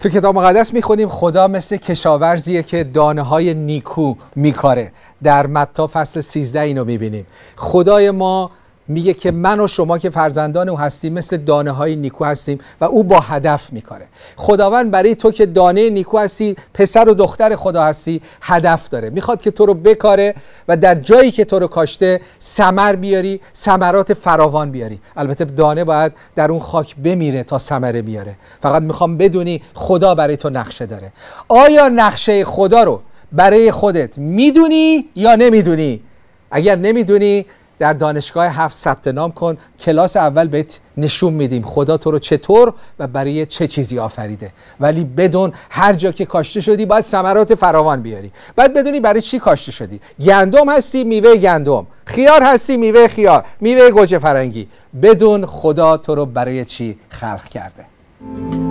تو کتاب مقدس میخونیم خدا مثل کشاورزیه که دانه های نیکو میکاره در متا فصل 13 اینو میبینیم خدای ما میگه که من و شما که فرزندان او هستیم مثل دانه های نیکو هستیم و او با هدف میکاره خداوند برای تو که دانه نیکو هستی پسر و دختر خدا هستی هدف داره میخواد که تو رو بکاره و در جایی که تو رو کاشته سمر بیاری سمرات فراوان بیاری البته دانه باید در اون خاک بمیره تا ثمره بیاره فقط میخوام بدونی خدا برای تو نقشه داره آیا نقشه خدا رو برای خودت میدونی یا نمیدونی اگر نمیدونی در دانشگاه هفت ثبت نام کن کلاس اول بهت نشون میدیم خدا تو رو چطور و برای چه چیزی آفریده ولی بدون هر جا که کاشته شدی باید ثمرات فراوان بیاری بعد بدونی برای چی کاشته شدی گندم هستی میوه گندم خیار هستی میوه خیار میوه گوجه فرنگی بدون خدا تو رو برای چی خلق کرده